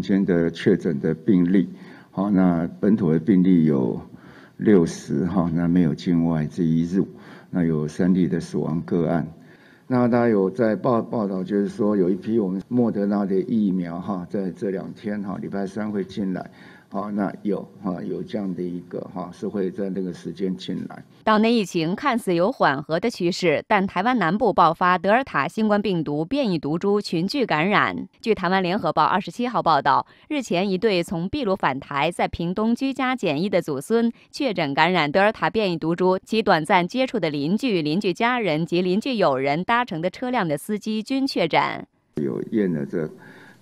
间的确诊的病例，好，那本土的病例有六十哈，那没有境外这一入，那有三例的死亡个案，那大家有在报报道，就是说有一批我们莫德纳的疫苗哈，在这两天哈，礼拜三会进来。好，那有哈，有这样的一个哈，是会在那个时间进来。岛内疫情看似有缓和的趋势，但台湾南部爆发德尔塔新冠病毒变异毒株群聚感染。据台湾联合报二十七号报道，日前一对从秘鲁返台在屏东居家检疫的祖孙确诊感染德尔塔变异毒株，其短暂接触的邻居、邻居家人及邻居友人搭乘的车辆的司机均确诊。有验了这。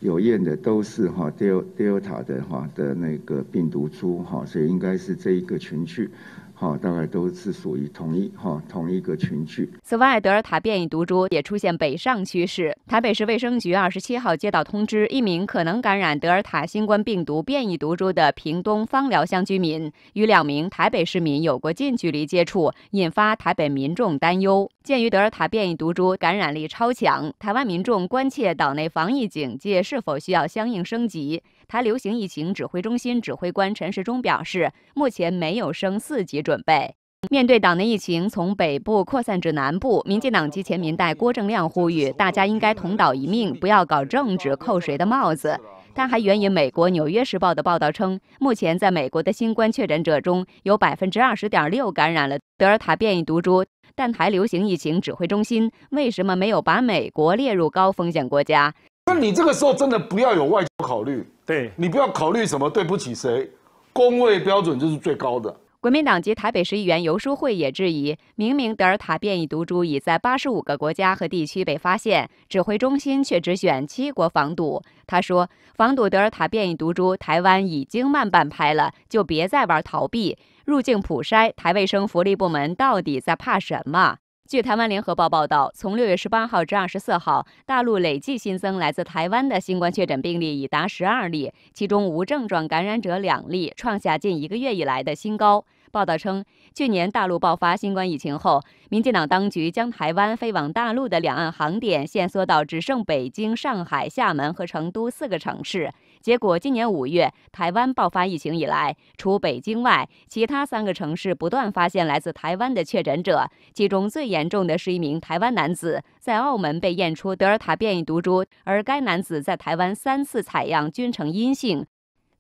有验的都是哈德尔德尔塔的哈的那个病毒株哈，所以应该是这一个群聚，哈大概都是属于同一哈同一个群聚。此外，德尔塔变异毒株也出现北上趋势。台北市卫生局二十七号接到通知，一名可能感染德尔塔新冠病毒变异毒株的屏东方寮乡居民，与两名台北市民有过近距离接触，引发台北民众担忧。鉴于德尔塔变异毒株感染力超强，台湾民众关切岛内防疫警戒是否需要相应升级。台流行疫情指挥中心指挥官陈时中表示，目前没有升四级准备。面对岛内疫情从北部扩散至南部，民进党籍前民代郭正亮呼吁大家应该同岛一命，不要搞政治扣谁的帽子。他还援引美国《纽约时报》的报道称，目前在美国的新冠确诊者中有百分之二十点六感染了德尔塔变异毒株。但台流行疫情指挥中心为什么没有把美国列入高风险国家？那你这个时候真的不要有外交考虑，对你不要考虑什么对不起谁，工位标准就是最高的。国民党籍台北市议员游书惠也质疑：明明德尔塔变异毒株已在八十五个国家和地区被发现，指挥中心却只选七国防堵。他说：“防堵德尔塔变异毒株，台湾已经慢半拍了，就别再玩逃避入境普筛。台卫生福利部门到底在怕什么？”据台湾联合报报道，从六月十八号至二十四号，大陆累计新增来自台湾的新冠确诊病例已达十二例，其中无症状感染者两例，创下近一个月以来的新高。报道称，去年大陆爆发新冠疫情后，民进党当局将台湾飞往大陆的两岸航点限缩到只剩北京、上海、厦门和成都四个城市。结果，今年五月台湾爆发疫情以来，除北京外，其他三个城市不断发现来自台湾的确诊者，其中最严重的是一名台湾男子在澳门被验出德尔塔变异毒株，而该男子在台湾三次采样均呈阴性。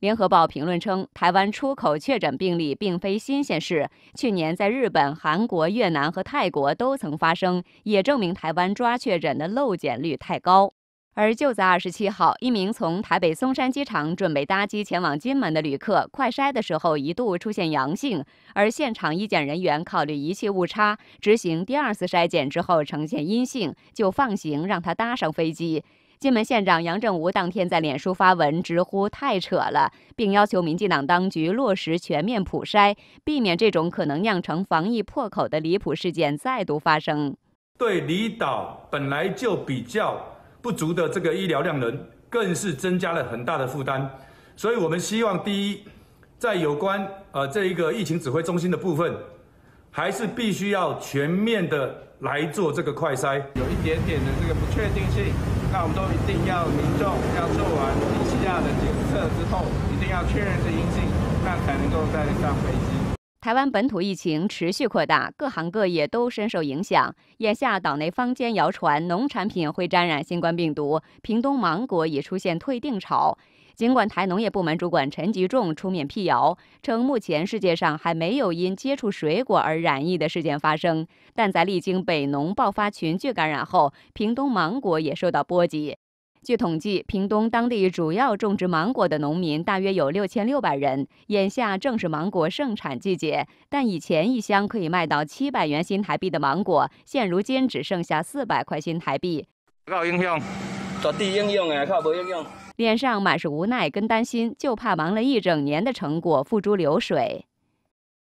联合报评论称，台湾出口确诊病例并非新鲜事，去年在日本、韩国、越南和泰国都曾发生，也证明台湾抓确诊的漏检率太高。而就在二十七号，一名从台北松山机场准备搭机前往金门的旅客，快筛的时候一度出现阳性，而现场医检人员考虑仪器误差，执行第二次筛检之后呈现阴性，就放行让他搭上飞机。金门县长杨正吴当天在脸书发文，直呼太扯了，并要求民进党当局落实全面普筛，避免这种可能酿成防疫破口的离谱事件再度发生。对离岛本来就比较不足的这个医疗量能，更是增加了很大的负担。所以我们希望，第一，在有关呃这一个疫情指挥中心的部分，还是必须要全面的来做这个快筛，有一点点的这个不确定性。那我们都一定要民众要做完 PCR 的检测之后，一定要确认是阴性，那才能够再上飞机。台湾本土疫情持续扩大，各行各业都深受影响。眼下，岛内坊间谣传农产品会沾染新冠病毒，屏东芒果已出现退订潮。尽管台农业部门主管陈吉仲出面辟谣，称目前世界上还没有因接触水果而染疫的事件发生，但在历经北农爆发群聚感染后，屏东芒果也受到波及。据统计，屏东当地主要种植芒果的农民大约有六千六百人，眼下正是芒果盛产季节，但以前一箱可以卖到七百元新台币的芒果，现如今只剩下四百块新台币。靠应用，绝对应用诶，靠无应用。脸上满是无奈跟担心，就怕忙了一整年的成果付诸流水。